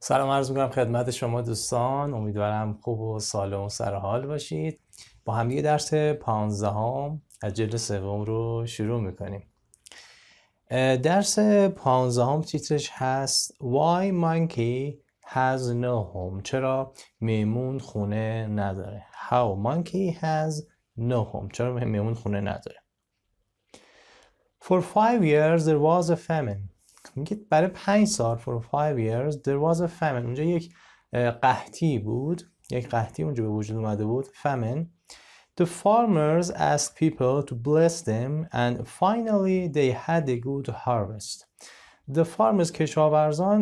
سلام عرض میکنم خدمت شما دوستان امیدوارم خوب و سالم و سر حال باشید با هم یه درس پانزدهم از جلد سوم رو شروع میکنیم درس پانزدهم تیترش هست Why Monkey has no home چرا میمون خونه نداره How Monkey has no home چرا میمون خونه نداره For five years there was a famine میگه برای پنج سال for five years there was a famine اونجا یک قحطی بود یک قحطی اونجا به وجود اومده بود famine The farmers asked people to bless them and finally they had a good harvest. The farmers کشاورزان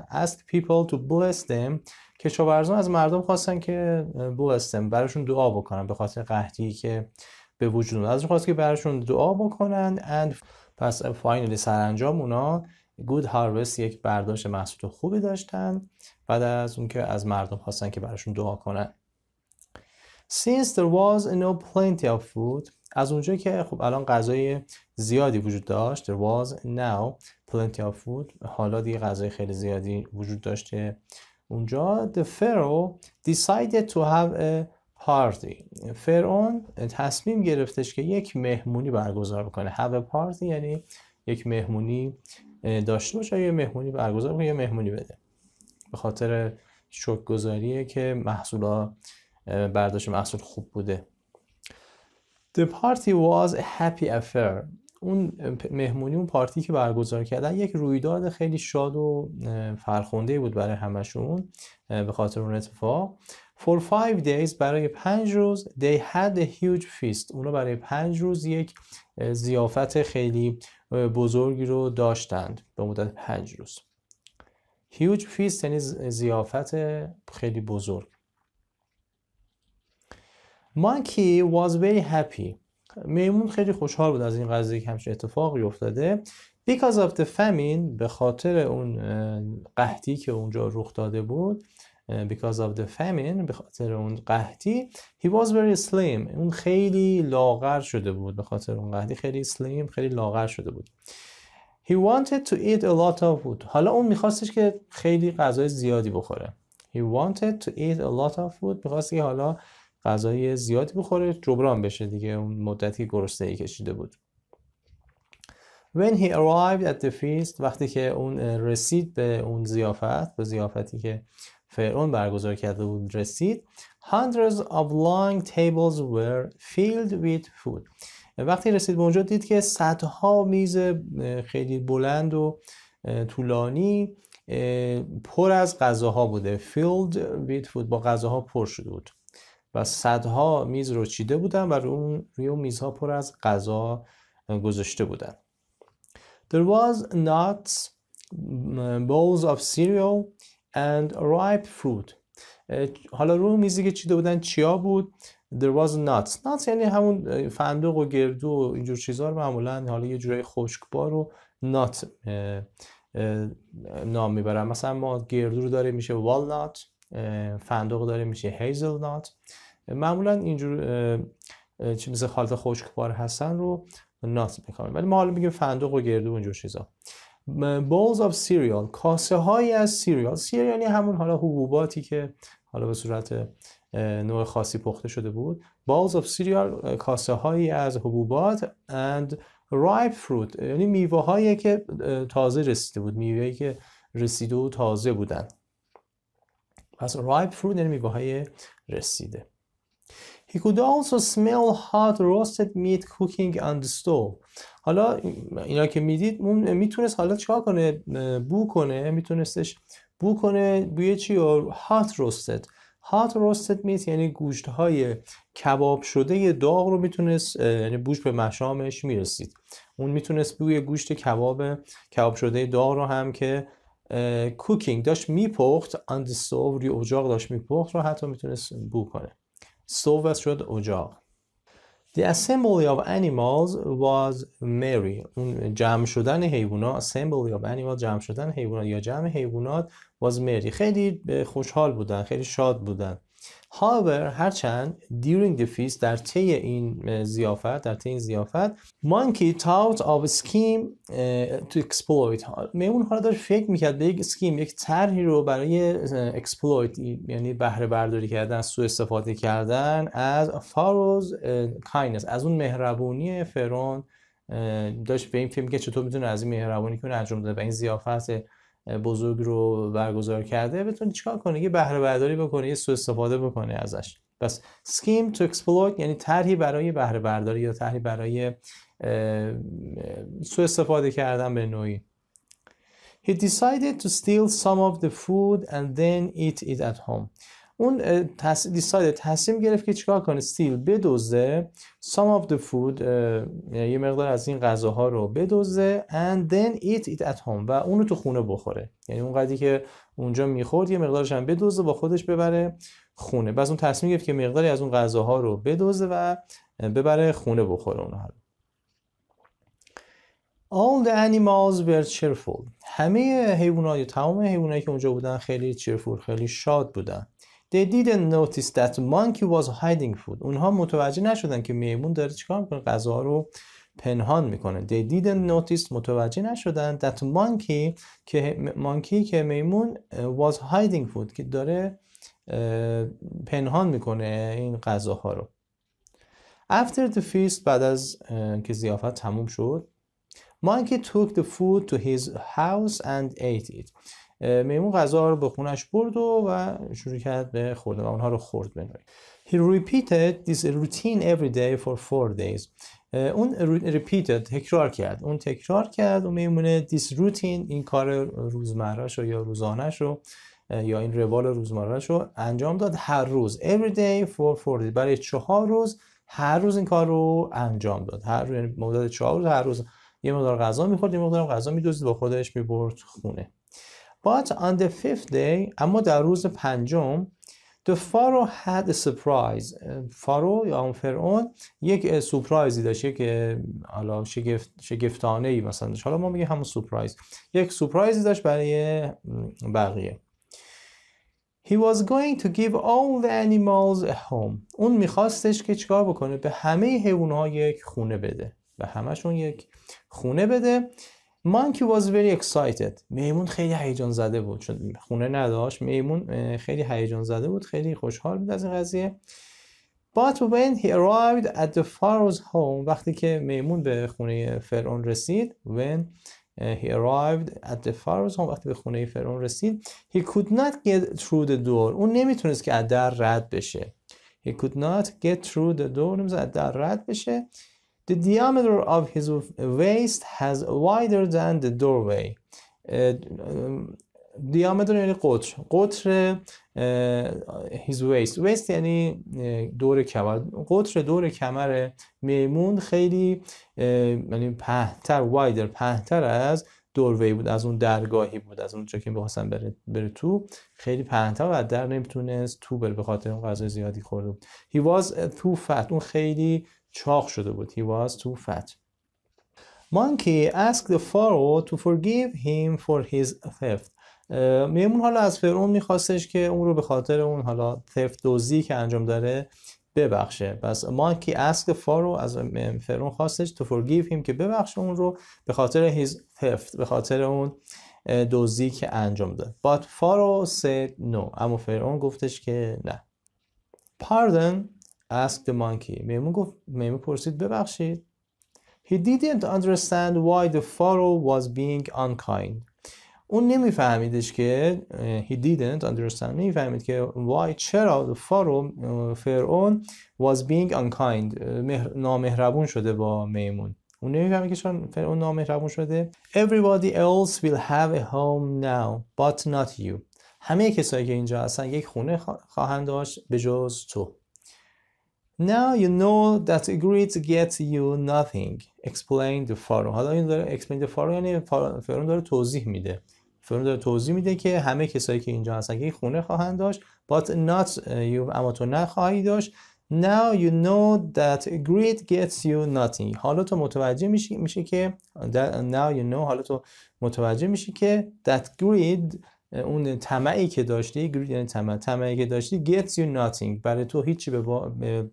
asked people to bless them. کشاورزان از مردم خواستن که bless them براشون دعا بکنن به خاطر قحطی که به وجود اومده، ازشون خواست که براشون دعا بکنن and پس فاینلی سرانجام اونا گود هاروست یک برداشت محصول خوبی داشتن بعد از اون که از مردم خواستن که براشون دعا کنن Since there was no plenty of food از اونجا که خب الان غذای زیادی وجود داشت there was now plenty of food حالا دیگه غذای خیلی زیادی وجود داشته اونجا the pharaoh decided to have a پارتی فرعون تصمیم گرفتش که یک مهمونی برگزار بکنه هاو پارتی یعنی یک مهمونی داشته باشه یه مهمونی برگزار کنه یه مهمونی بده به خاطر شک گذاریه که محصولا برداشت محصول خوب بوده The party was a happy affair اون مهمونی اون پارتی که برگزار کردن یک رویداد خیلی شاد و فرخنده بود برای همشون به خاطر اون اتفاق For five days برای پنج روز they had a huge feast اونا برای پنج روز یک زیافت خیلی بزرگی رو داشتند به مدت پنج روز huge feast یعنی زیافت خیلی بزرگ Monkey was very happy میمون خیلی خوشحال بود از این قضیه که همچین اتفاقی افتاده because of the famine به خاطر اون قحطی که اونجا رخ داده بود because of the famine به خاطر اون قحطی he was very slim اون خیلی لاغر شده بود به خاطر اون قحطی خیلی slim خیلی لاغر شده بود he wanted to eat a lot of food حالا اون میخواستش که خیلی غذای زیادی بخوره he wanted to eat a lot of food میخواست که حالا غذای زیادی بخوره جبران بشه دیگه اون مدتی که ای کشیده بود When he arrived at the feast وقتی که اون رسید به اون زیافت به زیافتی که فرعون برگزار کرده بود رسید Hundreds of long tables were filled with food وقتی رسید به اونجا دید که صدها میز خیلی بلند و طولانی پر از غذاها بوده filled with food با غذاها پر شده بود و صدها میز رو چیده بودن و روی اون میزها پر از غذا گذاشته بودن There was nuts, bowls of cereal and ripe fruit حالا روی میزی که چیده بودن چیا بود There was nuts Nuts یعنی همون فندق و گردو و اینجور چیزها رو معمولا حالا یه جورای خشکبار رو نات نام میبرن مثلا ما گردو رو داره میشه Walnut فندق داره میشه Hazelnut معمولا اینجور چی مثل خالت خشکبار هستن رو نات میکنیم ولی ما حالا میگیم فندق و گردو و اینجور چیزا bowls of cereal کاسه هایی از سیریال سیریال یعنی همون حالا حبوباتی که حالا به صورت نوع خاصی پخته شده بود balls of cereal کاسه هایی از حبوبات and ripe fruit یعنی میوه که تازه رسیده بود میوه که رسیده و تازه بودن پس ripe fruit یعنی میوه های رسیده He could also smell hot roasted meat cooking on the stove. حالا اینا که میدید اون میتونست حالا چیکار کنه بو کنه میتونستش بو کنه بوی چی و هات روستد هات روستد میت یعنی گوشت های کباب شده داغ رو میتونست یعنی بوش به مشامش میرسید اون میتونست بوی گوشت کباب کباب شده داغ رو هم که کوکینگ داشت میپخت stove روی اجاق داشت میپخت رو حتی میتونست بو کنه صوب شد اجاق The assembly of animals was merry. اون جمع شدن حیوانات assembly of animals جمع شدن حیوانات یا جمع حیوانات was merry. خیلی خوشحال بودن، خیلی شاد بودن. هاور هرچند during the feast در طی این زیافت در طی این زیافت monkey thought of scheme to exploit میمون حالا داشت فکر میکرد به یک سکیم یک طرحی رو برای exploit یعنی بهره برداری کردن سو استفاده کردن از فاروز kindness از اون مهربونی فرون داشت به این فیلم که چطور میتونه از این مهربونی کنه انجام داده و این زیافت بزرگ رو برگزار کرده بتونی چیکار کنه یه بهره برداری بکنه یه سوء استفاده بکنه ازش پس سکیم تو اکسپلویت یعنی طرحی برای بهره برداری یا طرحی برای سوء استفاده کردن به نوعی He decided to steal some of the food and then eat it at home. اون تص... دیساید تصمیم گرفت که چیکار کنه سیل بدوزه some of the food یعنی یه مقدار از این غذاها رو بدوزه and then eat it at home و اونو تو خونه بخوره یعنی اون قضیه که اونجا میخورد یه مقدارش هم بدوزه با خودش ببره خونه باز اون تصمیم گرفت که مقداری از اون غذاها رو بدوزه و ببره خونه بخوره اونها رو All the animals were cheerful همه حیوانات یا تمام حیوانایی که اونجا بودن خیلی cheerful خیلی شاد بودن They didn't notice that monkey was hiding food. اونها متوجه نشدن که میمون داره چیکار میکنه غذا رو پنهان میکنه. They didn't notice متوجه نشدن that monkey که مانکی که میمون was hiding food که داره پنهان میکنه این غذاها رو. After the feast بعد از که زیافت تموم شد Monkey took the food to his house and ate it. میمون غذا رو به خونش برد و, و شروع کرد به خوردن و اونها رو خورد به He repeated this routine every day for four days. اون repeated تکرار کرد اون تکرار کرد و میمونه this routine این کار روزمرهش رو یا روزانش رو یا این روال روزمرهش رو انجام داد هر روز every day for four days برای چهار روز هر روز این کار رو انجام داد هر روز یعنی مدت چهار روز هر روز یه مقدار غذا میخورد یه مقدار غذا میدوزید با خودش میبرد خونه But on the fifth day اما در روز پنجم The Pharaoh had a surprise. فارو یا اون فرعون یک سورپرایزی داشت یک حالا شگفتانه ای مثلا داشت. حالا ما میگیم همون سورپرایز. یک سورپرایزی داشت برای بقیه. He was going to give all the animals a home. اون میخواستش که چکار بکنه؟ به همه ها یک خونه بده. به همشون یک خونه بده. monkey was very excited میمون خیلی هیجان زده بود چون خونه نداشت میمون خیلی هیجان زده بود خیلی خوشحال بود از این قضیه But when he arrived at the pharaoh's home وقتی که میمون به خونه فرعون رسید when he arrived at the pharaoh's home وقتی به خونه فرعون رسید he could not get through the door اون نمیتونست که از در رد بشه he could not get through the door نمیتونست از در رد بشه The diameter of his waist has wider than the doorway. دیامتر uh, um, یعنی قطر قطر uh, His waist waist یعنی uh, دور کمر قطر دور کمر میمون خیلی یعنی پهتر وایدر پهتر از دوروی بود از اون درگاهی بود از اون که میخواستن بره, بره تو خیلی پهنتر و در نمیتونست تو بره به خاطر اون غذای زیادی خورده بود he was too fat اون خیلی چاق شده بود he was too fat monkey asked the pharaoh to forgive him for his theft میمون حالا از فرعون میخواستش که اون رو به خاطر اون حالا theft دوزی که انجام داره ببخشه پس مانکی اسک فارو از فرعون خواستش تو forgive him که ببخش اون رو به خاطر his theft به خاطر اون دوزی که انجام داد but فارو said no اما فرعون گفتش که نه pardon ask the monkey. میمون گفت میمون پرسید ببخشید. He didn't understand why the pharaoh was being unkind. اون نمیفهمیدش که he didn't understand نمیفهمید که why چرا Pharaoh فرعون e, was being unkind نامهربون شده با میمون اون نمیفهمید که چرا فرعون نامهربون شده everybody else will have a home now but not you همه کسایی که اینجا هستن یک خونه خواهند داشت به جز تو Now you know that agreed gets you nothing. Explain the forum. حالا این داره explain the forum یعنی فرم داره توضیح میده. فرم داره توضیح میده که همه کسایی که اینجا هستن که خونه خواهند داشت but not uh, you اما تو نخواهی داشت Now you know that greed gets you nothing. حالا تو متوجه میشی میشه که now you know حالا تو متوجه میشی که that greed اون طمعی که داشتی گرید یعنی طمع طمعی که داشتی gets you nothing برای تو هیچی به,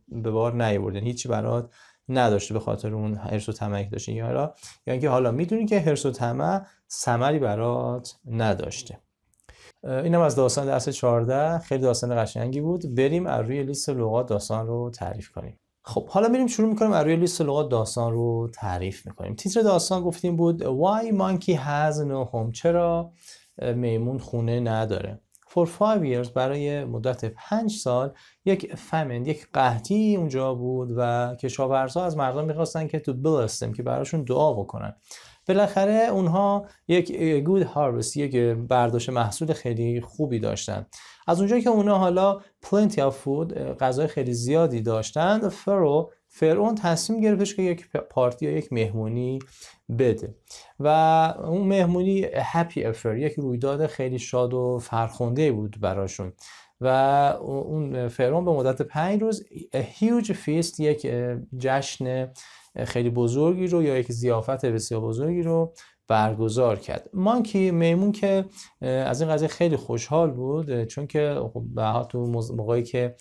به بار نیاورد یعنی هیچی برات نداشته به خاطر اون هرس و طمعی که داشتی یا حالا یا اینکه حالا میدونی که هرس و طمع ثمری برات نداشته اینم از داستان درس 14 خیلی داستان قشنگی بود بریم از روی لیست لغات داستان رو تعریف کنیم خب حالا میریم شروع میکنیم از روی لیست لغات داستان رو تعریف میکنیم تیتر داستان گفتیم بود Why monkey has no home چرا میمون خونه نداره for five years برای مدت پنج سال یک فمند یک قحطی اونجا بود و کشاورزا از مردم میخواستن که تو بلستم که براشون دعا بکنن بالاخره اونها یک گود هاروست یک برداشت محصول خیلی خوبی داشتن از اونجایی که اونها حالا پلنتی of فود غذای خیلی زیادی داشتن فرو فرعون تصمیم گرفتش که یک پارتی یا یک مهمونی بده و اون مهمونی هپی افر یک رویداد خیلی شاد و فرخنده بود براشون و اون فرون به مدت پنج روز هیوج فیست یک جشن خیلی بزرگی رو یا یک زیافت بسیار بزرگی رو برگزار کرد مانکی میمون که از این قضیه خیلی خوشحال بود چون که خب به تو موقعی که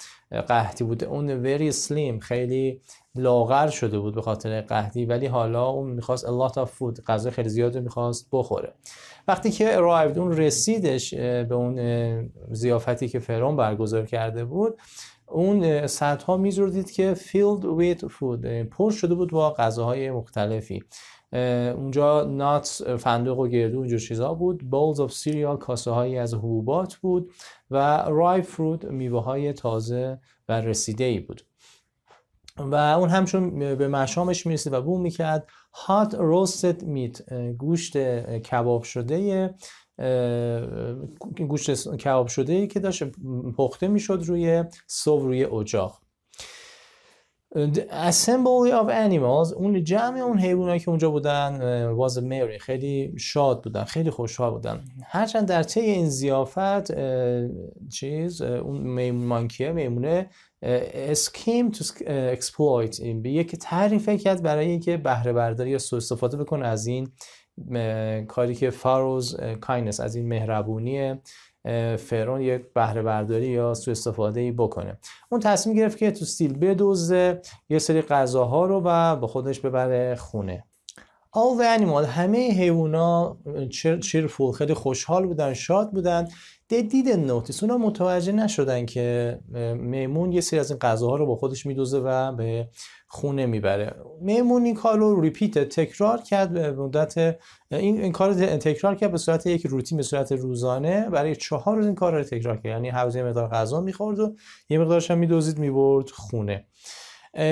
قحطی بوده اون very سلیم خیلی لاغر شده بود به خاطر قحطی ولی حالا اون میخواست lot of food غذا خیلی زیاد میخواست بخوره وقتی که arrived اون رسیدش به اون زیافتی که فرام برگزار کرده بود اون سطح ها میزوردید که filled with food پر شده بود با غذاهای مختلفی اونجا نات فندق و گردو اونجا چیزا بود بولز آف سیریال کاسه هایی از حبوبات بود و رای فروت میوه های تازه و رسیده ای بود و اون همچون به مشامش میرسید و بو میکرد هات روستد میت گوشت کباب شده گوشت کباب شده که داشت پخته میشد روی صبح روی اجاق assembly of animals اون جمع اون حیوانایی که اونجا بودن was merry خیلی شاد بودن خیلی خوشحال بودن هرچند در طی این زیافت چیز اون میمون مانکیه میمونه اسکیم تو اکسپلویت این به یک تعریف کرد برای اینکه بهره برداری یا سوء استفاده بکنه از این کاری که فاروز کاینس از این مهربونیه فرون یک بهره برداری یا سوء استفاده ای بکنه اون تصمیم گرفت که تو سیل بدوزه یه سری غذاها رو و به خودش ببره خونه All و انیمال همه حیوونا چیر, فول خیلی خوشحال بودن شاد بودن دید notice. اونا متوجه نشدن که میمون یه سری از این غذاها رو با خودش میدوزه و به خونه میبره میمون این کار رو ریپیت تکرار کرد به مدت این, این کار تکرار کرد به صورت یک روتین به صورت روزانه برای چهار روز این کار رو تکرار کرد یعنی هر یه مقدار غذا میخورد و یه مقدارش هم میدوزید میبرد خونه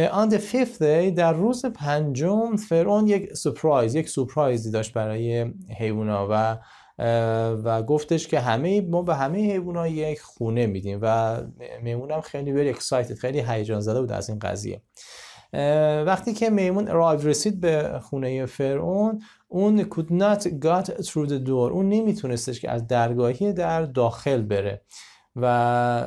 on the fifth day در روز پنجم فرعون یک سپرایز یک سپرایزی داشت برای حیونا و و گفتش که همه ما به همه حیونا یک خونه میدیم و میمونم خیلی بری اکسایتد خیلی هیجان زده بود از این قضیه وقتی که میمون رایو رسید به خونه فرعون اون could not got through the door اون نمیتونستش که از درگاهی در داخل بره و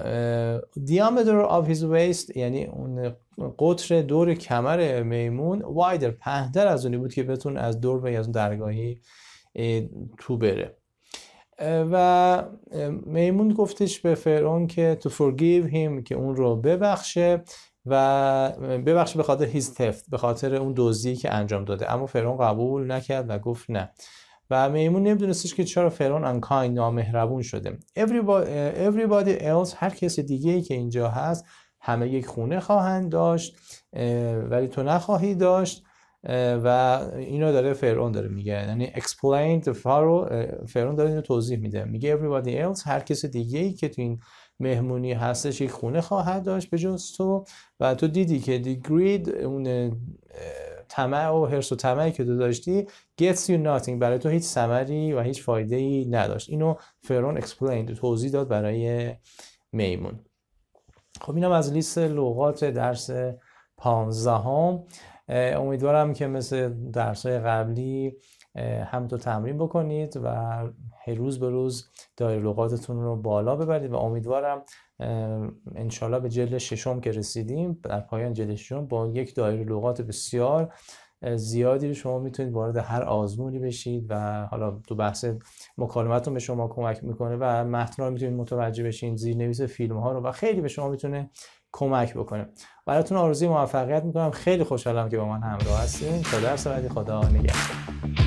diameter of his waist یعنی اون قطر دور کمر میمون وایدر پهتر از اونی بود که بتون از دور به از درگاهی تو بره و میمون گفتش به فرعون که تو forgive him که اون رو ببخشه و ببخشه به خاطر his theft به خاطر اون دزدی که انجام داده اما فرعون قبول نکرد و گفت نه و میمون نمیدونستش که چرا فرعون انکاین نامهربون شده everybody else هر کس دیگه که اینجا هست همه یک خونه خواهند داشت ولی تو نخواهی داشت و اینو داره فرعون داره میگه یعنی explain فارو، pharaoh فرعون داره اینو توضیح میده میگه everybody else هر کس دیگه ای که تو این مهمونی هستش یک خونه خواهد داشت به جز تو و تو دیدی که دیگرید اون طمع و هرس و طمعی که تو داشتی gets you nothing برای تو هیچ ثمری و هیچ فایده ای نداشت اینو فرعون explained توضیح داد برای میمون خب اینم از لیست لغات درس 15 پانزدهم امیدوارم که مثل درس قبلی هم تو تمرین بکنید و هر روز به روز دایر لغاتتون رو بالا ببرید و امیدوارم انشالله به جلد ششم که رسیدیم در پایان جلد ششم با یک دایر لغات بسیار زیادی شما میتونید وارد هر آزمونی بشید و حالا تو بحث مکالمتون به شما کمک میکنه و متن رو میتونید متوجه بشین زیرنویس فیلم ها رو و خیلی به شما میتونه کمک بکنه براتون آرزوی موفقیت میکنم خیلی خوشحالم که با من همراه هستین تا درس بعدی خدا نگهدار